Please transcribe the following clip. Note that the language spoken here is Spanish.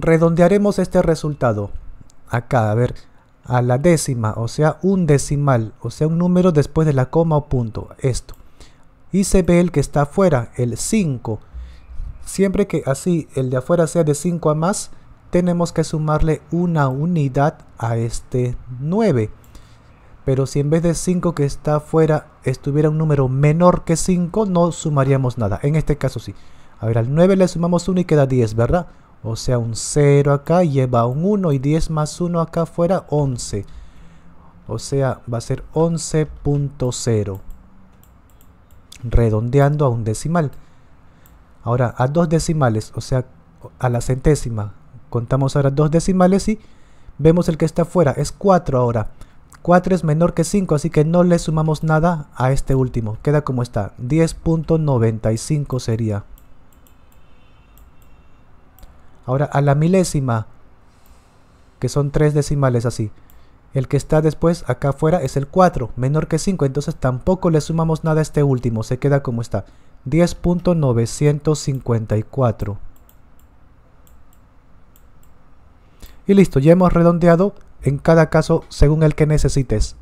redondearemos este resultado acá, a ver, a la décima, o sea, un decimal, o sea, un número después de la coma o punto, esto. Y se ve el que está afuera, el 5. Siempre que así el de afuera sea de 5 a más, tenemos que sumarle una unidad a este 9. Pero si en vez de 5 que está afuera estuviera un número menor que 5, no sumaríamos nada. En este caso sí. A ver, al 9 le sumamos 1 y queda 10, ¿verdad? O sea, un 0 acá lleva un 1 y 10 más 1 acá fuera 11. O sea, va a ser 11.0. Redondeando a un decimal. Ahora, a dos decimales, o sea, a la centésima. Contamos ahora dos decimales y vemos el que está afuera. Es 4 ahora. 4 es menor que 5, así que no le sumamos nada a este último. Queda como está. 10.95 sería. Ahora, a la milésima, que son tres decimales así. El que está después acá afuera es el 4, menor que 5, entonces tampoco le sumamos nada a este último, se queda como está. 10.954. Y listo, ya hemos redondeado en cada caso según el que necesites.